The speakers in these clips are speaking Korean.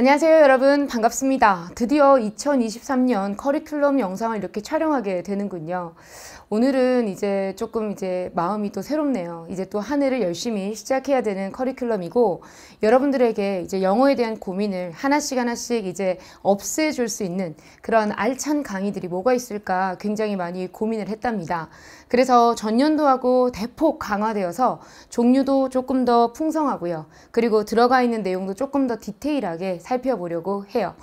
안녕하세요 여러분 반갑습니다 드디어 2023년 커리큘럼 영상을 이렇게 촬영하게 되는군요 오늘은 이제 조금 이제 마음이 또 새롭네요 이제 또 한 해를 열심히 시작해야 되는 커리큘럼이고 여러분들에게 이제 영어에 대한 고민을 하나씩 하나씩 이제 없애줄 수 있는 그런 알찬 강의들이 뭐가 있을까 굉장히 많이 고민을 했답니다 그래서 전년도하고 대폭 강화되어서 종류도 조금 더 풍성하고요. 그리고 들어가 있는 내용도 조금 더 디테일하게 살펴보려고 해요.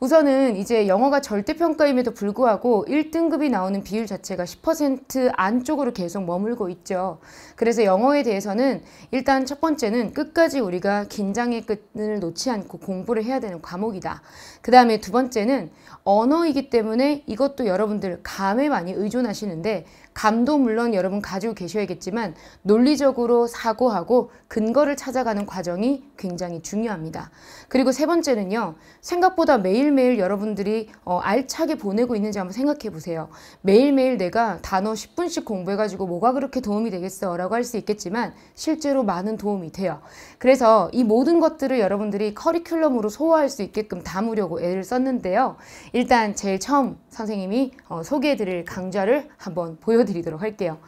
우선은 이제 영어가 절대평가임에도 불구하고 1등급이 나오는 비율 자체가 10% 안쪽으로 계속 머물고 있죠. 그래서 영어에 대해서는 일단 첫 번째는 끝까지 우리가 긴장의 끈을 놓지 않고 공부를 해야 되는 과목이다. 그 다음에 두 번째는 언어이기 때문에 이것도 여러분들 감에 많이 의존하시는데 감도 물론 여러분 가지고 계셔야겠지만 논리적으로 사고하고 근거를 찾아가는 과정이 굉장히 중요합니다. 그리고 세 번째는요. 생각보다 매일매일 여러분들이 어, 알차게 보내고 있는지 한번 생각해 보세요. 매일매일 내가 단어 10분씩 공부해가지고 뭐가 그렇게 도움이 되겠어 라고 할 수 있겠지만 실제로 많은 도움이 돼요. 그래서 이 모든 것들을 여러분들이 커리큘럼으로 소화할 수 있게끔 담으려고 애를 썼는데요. 일단 제일 처음 선생님이 어, 소개해 드릴 강좌를 한번 보여드릴게요. 드리도록 할게요.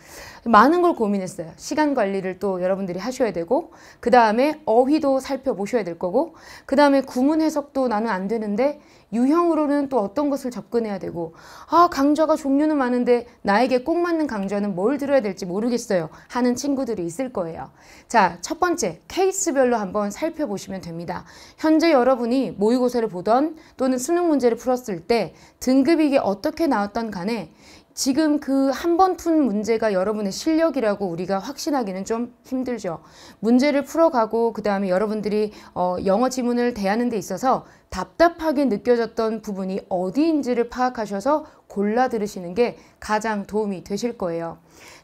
많은 걸 고민했어요. 시간 관리를 또 여러분들이 하셔야 되고 그 다음에 어휘도 살펴보셔야 될 거고 그 다음에 구문 해석도 나는 안 되는데 유형으로는 또 어떤 것을 접근해야 되고 아 강좌가 종류는 많은데 나에게 꼭 맞는 강좌는 뭘 들어야 될지 모르겠어요 하는 친구들이 있을 거예요. 자 첫 번째 케이스별로 한번 살펴보시면 됩니다. 현재 여러분이 모의고사를 보던 또는 수능 문제를 풀었을 때 등급이 어떻게 나왔던 간에 지금 그 한 번 푼 문제가 여러분의 실력이라고 우리가 확신하기는 좀 힘들죠. 문제를 풀어가고 그 다음에 여러분들이 어, 영어 지문을 대하는 데 있어서 답답하게 느껴졌던 부분이 어디인지를 파악하셔서 골라 들으시는 게 가장 도움이 되실 거예요.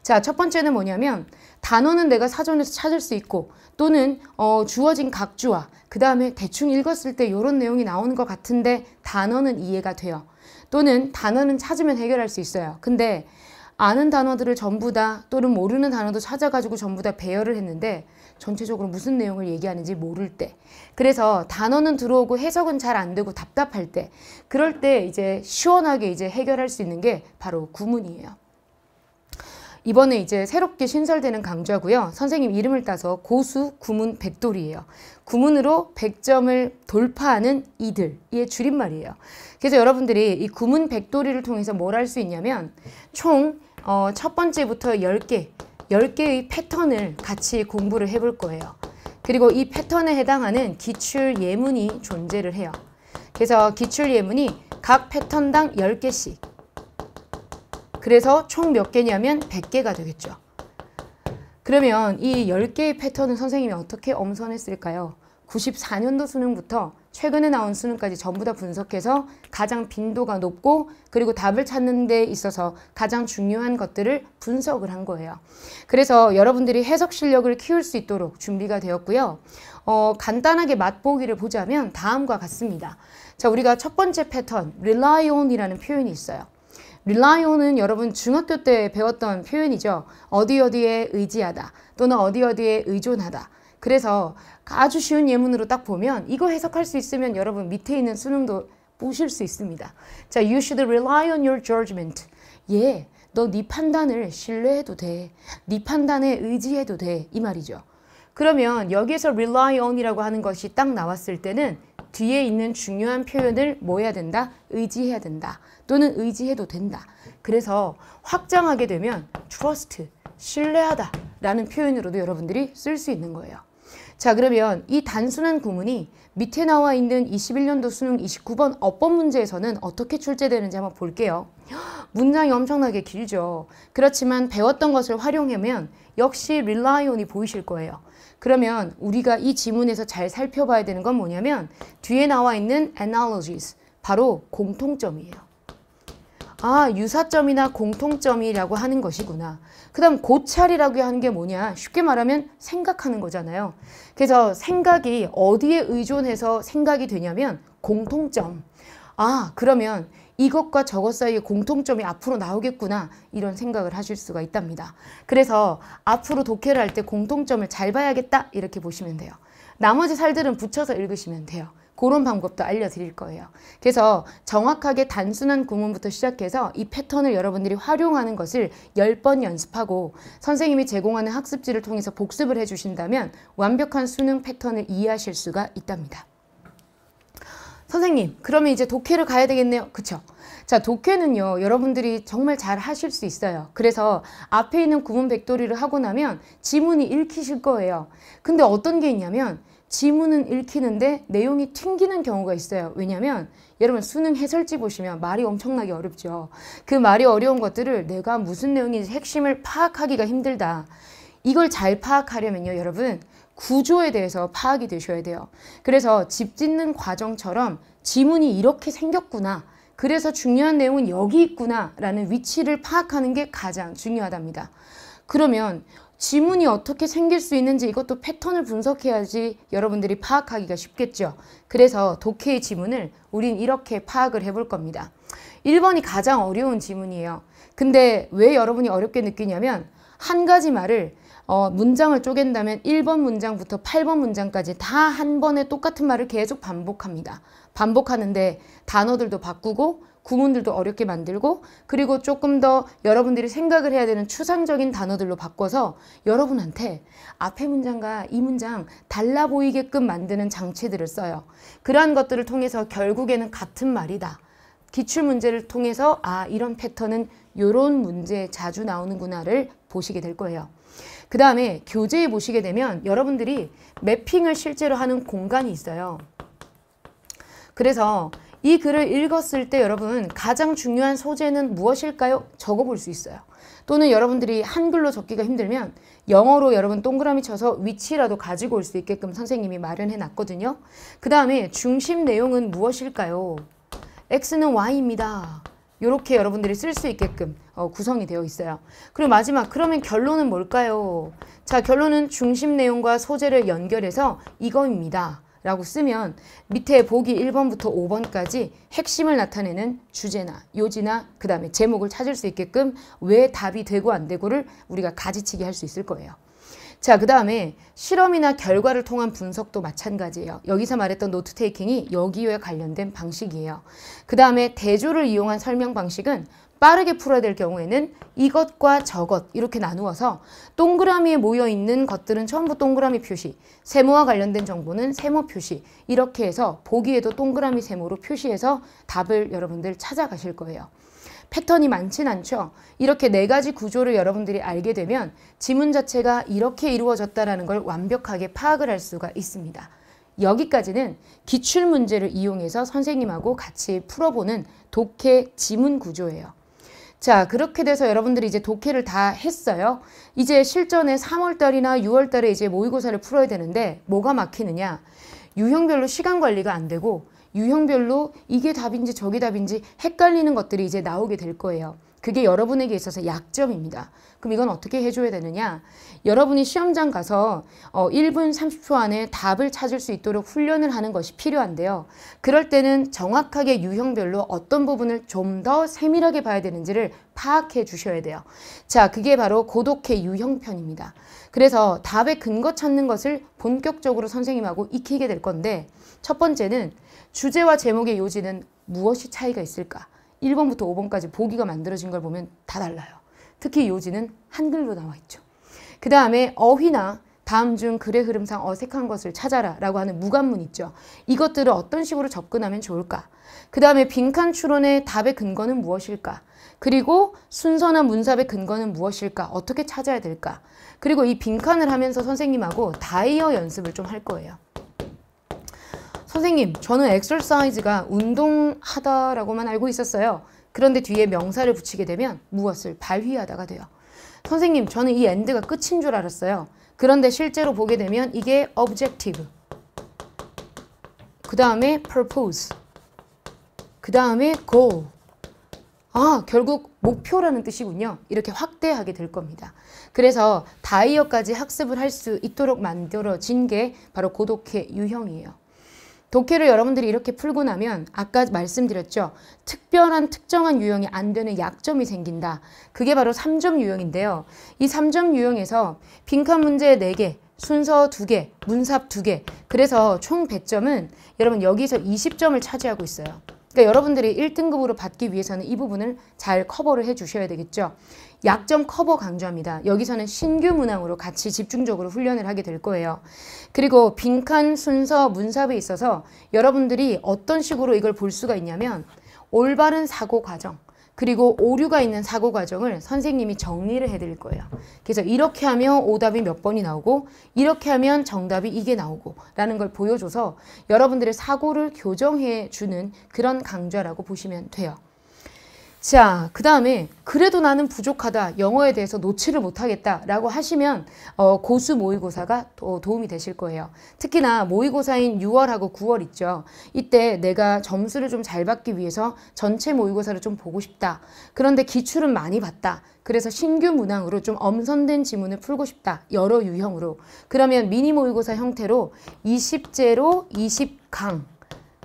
자, 첫 번째는 뭐냐면 단어는 내가 사전에서 찾을 수 있고 또는 어, 주어진 각주와 그 다음에 대충 읽었을 때 이런 내용이 나오는 것 같은데 단어는 이해가 돼요. 또는 단어는 찾으면 해결할 수 있어요. 근데 아는 단어들을 전부 다 또는 모르는 단어도 찾아가지고 전부 다 배열을 했는데 전체적으로 무슨 내용을 얘기하는지 모를 때 그래서 단어는 들어오고 해석은 잘 안 되고 답답할 때 그럴 때 이제 시원하게 이제 해결할 수 있는 게 바로 구문이에요. 이번에 이제 새롭게 신설되는 강좌고요. 선생님 이름을 따서 고수 구문 백돌이에요. 구문으로 100점을 돌파하는 이들의 줄임말이에요. 그래서 여러분들이 이 구문 백돌이를 통해서 뭘 할 수 있냐면 총첫 어, 번째부터 10개, 10개의 패턴을 같이 공부를 해볼 거예요. 그리고 이 패턴에 해당하는 기출 예문이 존재를 해요. 그래서 기출 예문이 각 패턴당 10개씩 그래서 총 몇 개냐면 100개가 되겠죠. 그러면 이 10개의 패턴은 선생님이 어떻게 엄선했을까요? 94년도 수능부터 최근에 나온 수능까지 전부 다 분석해서 가장 빈도가 높고 그리고 답을 찾는 데 있어서 가장 중요한 것들을 분석을 한 거예요. 그래서 여러분들이 해석 실력을 키울 수 있도록 준비가 되었고요. 어, 간단하게 맛보기를 보자면 다음과 같습니다. 자, 우리가 첫 번째 패턴, rely on 이라는 표현이 있어요. rely on은 여러분 중학교 때 배웠던 표현이죠. 어디 어디에 의지하다 또는 어디 어디에 의존하다. 그래서 아주 쉬운 예문으로 딱 보면 이거 해석할 수 있으면 여러분 밑에 있는 수능도 보실 수 있습니다. 자, you should rely on your judgment. 예, 너 네 판단을 신뢰해도 돼. 네 판단에 의지해도 돼. 이 말이죠. 그러면 여기에서 rely on이라고 하는 것이 딱 나왔을 때는 뒤에 있는 중요한 표현을 뭐 해야 된다? 의지해야 된다. 또는 의지해도 된다. 그래서 확장하게 되면 trust, 신뢰하다 라는 표현으로도 여러분들이 쓸 수 있는 거예요. 자 그러면 이 단순한 구문이 밑에 나와 있는 21년도 수능 29번 어법 문제에서는 어떻게 출제되는지 한번 볼게요. 문장이 엄청나게 길죠. 그렇지만 배웠던 것을 활용하면 역시 rely on이 보이실 거예요. 그러면 우리가 이 지문에서 잘 살펴봐야 되는 건 뭐냐면 뒤에 나와 있는 analogies, 바로 공통점이에요. 아, 유사점이나 공통점이라고 하는 것이구나. 그 다음 고찰이라고 하는 게 뭐냐. 쉽게 말하면 생각하는 거잖아요. 그래서 생각이 어디에 의존해서 생각이 되냐면 공통점. 아, 그러면 이것과 저것 사이의 공통점이 앞으로 나오겠구나 이런 생각을 하실 수가 있답니다. 그래서 앞으로 독해를 할 때 공통점을 잘 봐야겠다 이렇게 보시면 돼요. 나머지 살들은 붙여서 읽으시면 돼요. 그런 방법도 알려드릴 거예요. 그래서 정확하게 단순한 구문부터 시작해서 이 패턴을 여러분들이 활용하는 것을 10번 연습하고 선생님이 제공하는 학습지를 통해서 복습을 해주신다면 완벽한 수능 패턴을 이해하실 수가 있답니다. 선생님 그러면 이제 독해를 가야 되겠네요. 그쵸? 자 독해는요 여러분들이 정말 잘 하실 수 있어요. 그래서 앞에 있는 구문 백돌이를 하고 나면 지문이 읽히실 거예요. 근데 어떤 게 있냐면 지문은 읽히는데 내용이 튕기는 경우가 있어요. 왜냐면 여러분 수능 해설지 보시면 말이 엄청나게 어렵죠. 그 말이 어려운 것들을 내가 무슨 내용인지 핵심을 파악하기가 힘들다. 이걸 잘 파악하려면요 여러분 구조에 대해서 파악이 되셔야 돼요. 그래서 집 짓는 과정처럼 지문이 이렇게 생겼구나. 그래서 중요한 내용은 여기 있구나 라는 위치를 파악하는 게 가장 중요하답니다. 그러면 지문이 어떻게 생길 수 있는지 이것도 패턴을 분석해야지 여러분들이 파악하기가 쉽겠죠. 그래서 독해의 지문을 우린 이렇게 파악을 해볼 겁니다. 1번이 가장 어려운 지문이에요. 근데 왜 여러분이 어렵게 느끼냐면 한 가지 말을 어, 문장을 쪼갠다면 1번 문장부터 8번 문장까지 다 한 번에 똑같은 말을 계속 반복합니다. 반복하는데 단어들도 바꾸고 구문들도 어렵게 만들고 그리고 조금 더 여러분들이 생각을 해야 되는 추상적인 단어들로 바꿔서 여러분한테 앞의 문장과 이 문장 달라 보이게끔 만드는 장치들을 써요. 그러한 것들을 통해서 결국에는 같은 말이다. 기출문제를 통해서 아 이런 패턴은 이런 문제에 자주 나오는구나를 보시게 될 거예요. 그 다음에 교재에 보시게 되면 여러분들이 매핑을 실제로 하는 공간이 있어요. 그래서 이 글을 읽었을 때 여러분 가장 중요한 소재는 무엇일까요? 적어볼 수 있어요. 또는 여러분들이 한글로 적기가 힘들면 영어로 여러분 동그라미 쳐서 위치라도 가지고 올 수 있게끔 선생님이 마련해 놨거든요. 그 다음에 중심 내용은 무엇일까요? X는 Y입니다. 이렇게 여러분들이 쓸 수 있게끔 어, 구성이 되어 있어요. 그리고 마지막 그러면 결론은 뭘까요? 자 결론은 중심 내용과 소재를 연결해서 이거입니다. 라고 쓰면 밑에 보기 1번부터 5번까지 핵심을 나타내는 주제나 요지나 그 다음에 제목을 찾을 수 있게끔 왜 답이 되고 안 되고를 우리가 가지치기 할 수 있을 거예요. 자, 그 다음에 실험이나 결과를 통한 분석도 마찬가지예요. 여기서 말했던 노트 테이킹이 여기에 관련된 방식이에요. 그 다음에 대조를 이용한 설명 방식은 빠르게 풀어야 될 경우에는 이것과 저것 이렇게 나누어서 동그라미에 모여있는 것들은 전부 동그라미 표시, 세모와 관련된 정보는 세모 표시 이렇게 해서 보기에도 동그라미 세모로 표시해서 답을 여러분들 찾아가실 거예요. 패턴이 많진 않죠. 이렇게 네 가지 구조를 여러분들이 알게 되면 지문 자체가 이렇게 이루어졌다는걸 완벽하게 파악을 할 수가 있습니다. 여기까지는 기출 문제를 이용해서 선생님하고 같이 풀어보는 독해 지문 구조예요. 자 그렇게 돼서 여러분들이 이제 독해를 다 했어요. 이제 실전에 3월달이나 6월달에 이제 모의고사를 풀어야 되는데 뭐가 막히느냐. 유형별로 시간 관리가 안 되고 유형별로 이게 답인지 저게 답인지 헷갈리는 것들이 이제 나오게 될 거예요. 그게 여러분에게 있어서 약점입니다. 그럼 이건 어떻게 해줘야 되느냐? 여러분이 시험장 가서 어, 1분 30초 안에 답을 찾을 수 있도록 훈련을 하는 것이 필요한데요. 그럴 때는 정확하게 유형별로 어떤 부분을 좀 더 세밀하게 봐야 되는지를 파악해 주셔야 돼요. 자, 그게 바로 고독해 유형편입니다. 그래서 답의 근거 찾는 것을 본격적으로 선생님하고 익히게 될 건데 첫 번째는 주제와 제목의 요지는 무엇이 차이가 있을까? 1번부터 5번까지 보기가 만들어진 걸 보면 다 달라요. 특히 요지는 한글로 나와 있죠. 그 다음에 어휘나 다음 중 글의 흐름상 어색한 것을 찾아라 라고 하는 무관문 있죠. 이것들을 어떤 식으로 접근하면 좋을까? 그 다음에 빈칸 추론의 답의 근거는 무엇일까? 그리고 순서나 문삽의 근거는 무엇일까? 어떻게 찾아야 될까? 그리고 이 빈칸을 하면서 선생님하고 다이어 연습을 좀 할 거예요. 선생님, 저는 엑설사이즈가 운동하다라고만 알고 있었어요. 그런데 뒤에 명사를 붙이게 되면 무엇을 발휘하다가 돼요. 선생님, 저는 이 엔드가 끝인 줄 알았어요. 그런데 실제로 보게 되면 이게 objective. 그 다음에 purpose. 그 다음에 goal. 아, 결국 목표라는 뜻이군요. 이렇게 확대하게 될 겁니다. 그래서 다이어까지 학습을 할 수 있도록 만들어진 게 바로 고독해 유형이에요. 독해를 여러분들이 이렇게 풀고 나면 아까 말씀드렸죠. 특별한 특정한 유형이 안 되는 약점이 생긴다. 그게 바로 3점 유형인데요. 이 3점 유형에서 빈칸 문제 4개, 순서 2개, 문삽 2개 그래서 총 100점은 여러분 여기서 20점을 차지하고 있어요. 그러니까 여러분들이 1등급으로 받기 위해서는 이 부분을 잘 커버를 해주셔야 되겠죠. 약점 커버 강조합니다. 여기서는 신규 문항으로 같이 집중적으로 훈련을 하게 될 거예요. 그리고 빈칸 순서 문삽에 있어서 여러분들이 어떤 식으로 이걸 볼 수가 있냐면 올바른 사고 과정, 그리고 오류가 있는 사고 과정을 선생님이 정리를 해드릴 거예요. 그래서 이렇게 하면 오답이 몇 번이 나오고 이렇게 하면 정답이 이게 나오고 라는 걸 보여줘서 여러분들의 사고를 교정해 주는 그런 강좌라고 보시면 돼요. 자, 그 다음에 그래도 나는 부족하다. 영어에 대해서 놓치를 못하겠다. 라고 하시면 어, 고수 모의고사가 도, 도움이 되실 거예요. 특히나 모의고사인 6월하고 9월 있죠. 이때 내가 점수를 좀 잘 받기 위해서 전체 모의고사를 좀 보고 싶다. 그런데 기출은 많이 봤다. 그래서 신규 문항으로 좀 엄선된 지문을 풀고 싶다. 여러 유형으로. 그러면 미니 모의고사 형태로 20제로 20강.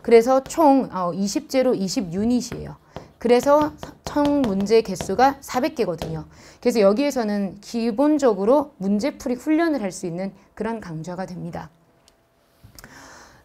그래서 총 20제로 어, 20유닛이에요. 그래서 총 문제 개수가 400개거든요. 그래서 여기에서는 기본적으로 문제풀이 훈련을 할 수 있는 그런 강좌가 됩니다.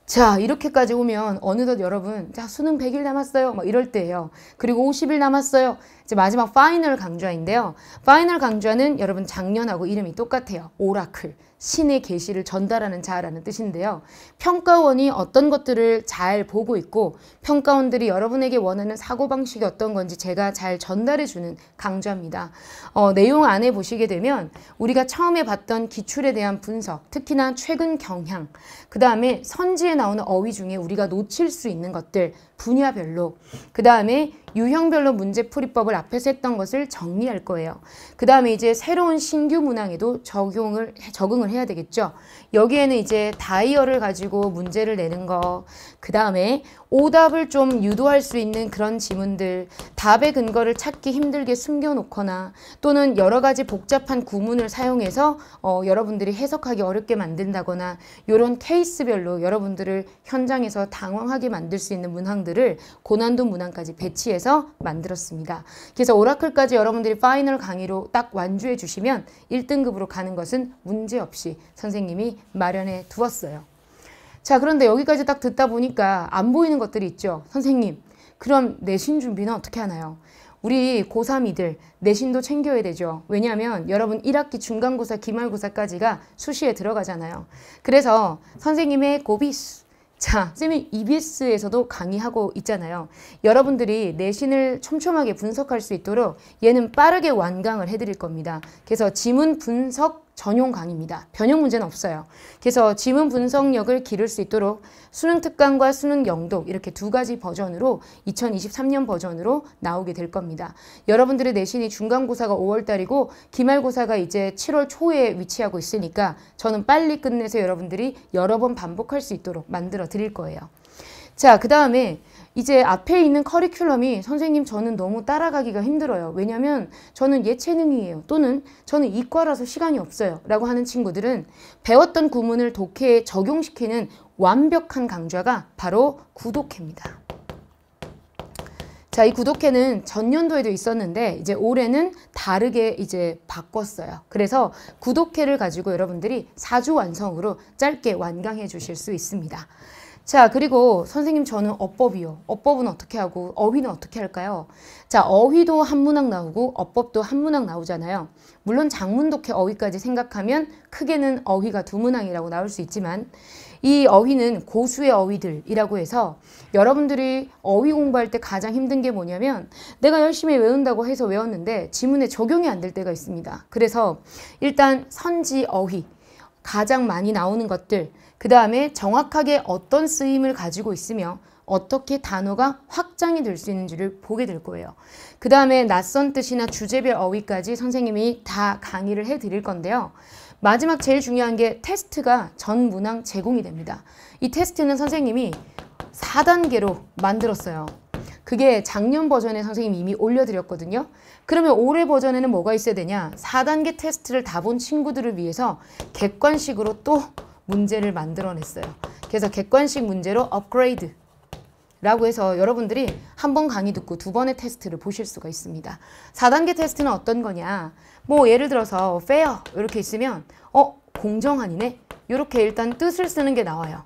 자 이렇게까지 오면 어느덧 여러분 자 수능 100일 남았어요 막 뭐 이럴 때예요 그리고 50일 남았어요 이제 마지막 파이널 강좌인데요 파이널 강좌는 여러분 작년하고 이름이 똑같아요 오라클 신의 계시를 전달하는 자라는 뜻인데요. 평가원이 어떤 것들을 잘 보고 있고 평가원들이 여러분에게 원하는 사고방식이 어떤 건지 제가 잘 전달해주는 강좌입니다. 어, 내용 안에 보시게 되면 우리가 처음에 봤던 기출에 대한 분석, 특히나 최근 경향, 그 다음에 선지에 나오는 어휘 중에 우리가 놓칠 수 있는 것들, 분야별로 그 다음에 유형별로 문제풀이법을 앞에서 했던 것을 정리할 거예요. 그 다음에 이제 새로운 신규 문항에도 적용을 적응을 해야 되겠죠. 여기에는 이제 다이어를 가지고 문제를 내는 거, 그 다음에 오답을 좀 유도할 수 있는 그런 지문들, 답의 근거를 찾기 힘들게 숨겨놓거나 또는 여러 가지 복잡한 구문을 사용해서 어, 여러분들이 해석하기 어렵게 만든다거나 이런 케이스별로 여러분들을 현장에서 당황하게 만들 수 있는 문항들 문항들을 고난도 문항까지 배치해서 만들었습니다. 그래서 오라클까지 여러분들이 파이널 강의로 딱 완주해 주시면 1등급으로 가는 것은 문제없이 선생님이 마련해 두었어요. 자 그런데 여기까지 딱 듣다 보니까 안 보이는 것들이 있죠. 선생님 그럼 내신 준비는 어떻게 하나요? 우리 고3이들 내신도 챙겨야 되죠. 왜냐하면 여러분 1학기 중간고사, 기말고사까지가 수시에 들어가잖아요. 그래서 선생님의 고비스 자, 쌤이 EBS에서도 강의하고 있잖아요. 여러분들이 내신을 촘촘하게 분석할 수 있도록 얘는 빠르게 완강을 해드릴 겁니다. 그래서 지문 분석 전용 강의입니다. 변형 문제는 없어요. 그래서 지문 분석력을 기를 수 있도록 수능 특강과 수능 영독 이렇게 두 가지 버전으로 2023년 버전으로 나오게 될 겁니다. 여러분들의 내신이 중간고사가 5월달이고 기말고사가 이제 7월 초에 위치하고 있으니까 저는 빨리 끝내서 여러분들이 여러 번 반복할 수 있도록 만들어 드릴 거예요. 자, 그 다음에 이제 앞에 있는 커리큘럼이 선생님 저는 너무 따라가기가 힘들어요. 왜냐면 저는 예체능이에요. 또는 저는 이과라서 시간이 없어요. 라고 하는 친구들은 배웠던 구문을 독해에 적용시키는 완벽한 강좌가 바로 구독해입니다. 자, 이 구독회는 전년도에도 있었는데 이제 올해는 다르게 이제 바꿨어요. 그래서 구독회를 가지고 여러분들이 사주 완성으로 짧게 완강해 주실 수 있습니다. 자, 그리고 선생님 저는 어법이요. 어법은 어떻게 하고 어휘는 어떻게 할까요? 자, 어휘도 한문학 나오고 어법도 한문학 나오잖아요. 물론 장문독해 어휘까지 생각하면 크게는 어휘가 두 문항이라고 나올 수 있지만 이 어휘는 고수의 어휘들이라고 해서 여러분들이 어휘 공부할 때 가장 힘든 게 뭐냐면 내가 열심히 외운다고 해서 외웠는데 지문에 적용이 안 될 때가 있습니다. 그래서 일단 선지 어휘 가장 많이 나오는 것들 그 다음에 정확하게 어떤 쓰임을 가지고 있으며 어떻게 단어가 확장이 될 수 있는지를 보게 될 거예요. 그 다음에 낯선 뜻이나 주제별 어휘까지 선생님이 다 강의를 해드릴 건데요. 마지막 제일 중요한 게 테스트가 전 문항 제공이 됩니다. 이 테스트는 선생님이 4단계로 만들었어요. 그게 작년 버전에 선생님이 이미 올려드렸거든요. 그러면 올해 버전에는 뭐가 있어야 되냐? 4단계 테스트를 다 본 친구들을 위해서 객관식으로 또 문제를 만들어냈어요. 그래서 객관식 문제로 업그레이드 라고 해서 여러분들이 한 번 강의 듣고 두 번의 테스트를 보실 수가 있습니다. 4단계 테스트는 어떤 거냐? 뭐 예를 들어서 fair 이렇게 있으면 어? 공정한이네? 이렇게 일단 뜻을 쓰는 게 나와요.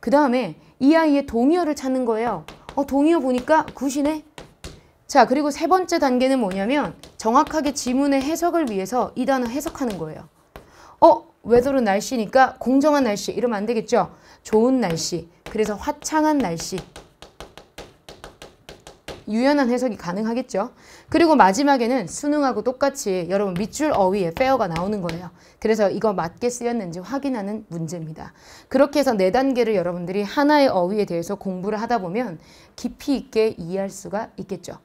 그 다음에 이 아이의 동의어를 찾는 거예요. 어, 동의어 보니까 굿이네? 자, 그리고 세 번째 단계는 뭐냐면 정확하게 지문의 해석을 위해서 이 단어 해석하는 거예요. 어? 외도는 날씨니까 공정한 날씨 이러면 안 되겠죠. 좋은 날씨. 그래서 화창한 날씨. 유연한 해석이 가능하겠죠. 그리고 마지막에는 수능하고 똑같이 여러분 밑줄 어휘에 페어가 나오는 거예요. 그래서 이거 맞게 쓰였는지 확인하는 문제입니다. 그렇게 해서 네 단계를 여러분들이 하나의 어휘에 대해서 공부를 하다 보면 깊이 있게 이해할 수가 있겠죠.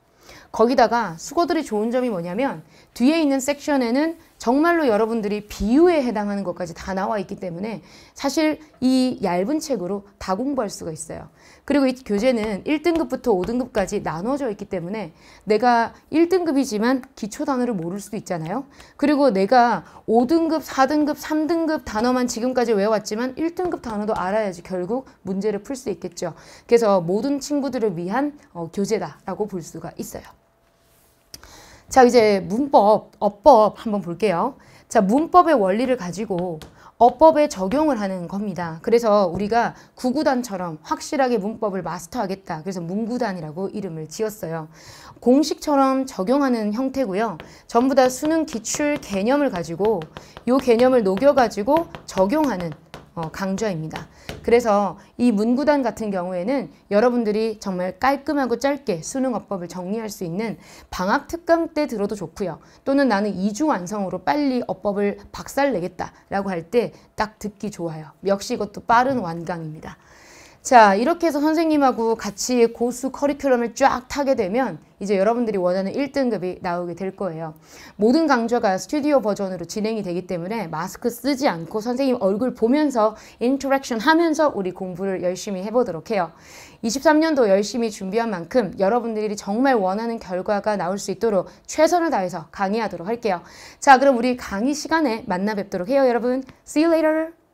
거기다가 수고들이 좋은 점이 뭐냐면 뒤에 있는 섹션에는 정말로 여러분들이 비유에 해당하는 것까지 다 나와 있기 때문에 사실 이 얇은 책으로 다 공부할 수가 있어요. 그리고 이 교재는 1등급부터 5등급까지 나눠져 있기 때문에 내가 1등급이지만 기초 단어를 모를 수도 있잖아요. 그리고 내가 5등급, 4등급, 3등급 단어만 지금까지 외워왔지만 1등급 단어도 알아야지 결국 문제를 풀 수 있겠죠. 그래서 모든 친구들을 위한 어, 교재다라고 볼 수가 있어요. 자, 이제 문법, 어법 한번 볼게요. 자, 문법의 원리를 가지고 어법에 적용을 하는 겁니다. 그래서 우리가 구구단처럼 확실하게 문법을 마스터하겠다. 그래서 문구단이라고 이름을 지었어요. 공식처럼 적용하는 형태고요. 전부 다 수능 기출 개념을 가지고 요 개념을 녹여가지고 적용하는 어, 강좌입니다. 그래서 이 문구단 같은 경우에는 여러분들이 정말 깔끔하고 짧게 수능어법을 정리할 수 있는 방학특강 때 들어도 좋고요. 또는 나는 이중 완성으로 빨리 어법을 박살내겠다라고 할 때 딱 듣기 좋아요. 역시 이것도 빠른 완강입니다. 자, 이렇게 해서 선생님하고 같이 고수 커리큘럼을 쫙 타게 되면 이제 여러분들이 원하는 1등급이 나오게 될 거예요. 모든 강좌가 스튜디오 버전으로 진행이 되기 때문에 마스크 쓰지 않고 선생님 얼굴 보면서 인터랙션 하면서 우리 공부를 열심히 해보도록 해요. 23년도 열심히 준비한 만큼 여러분들이 정말 원하는 결과가 나올 수 있도록 최선을 다해서 강의하도록 할게요. 자, 그럼 우리 강의 시간에 만나 뵙도록 해요, 여러분. See you later!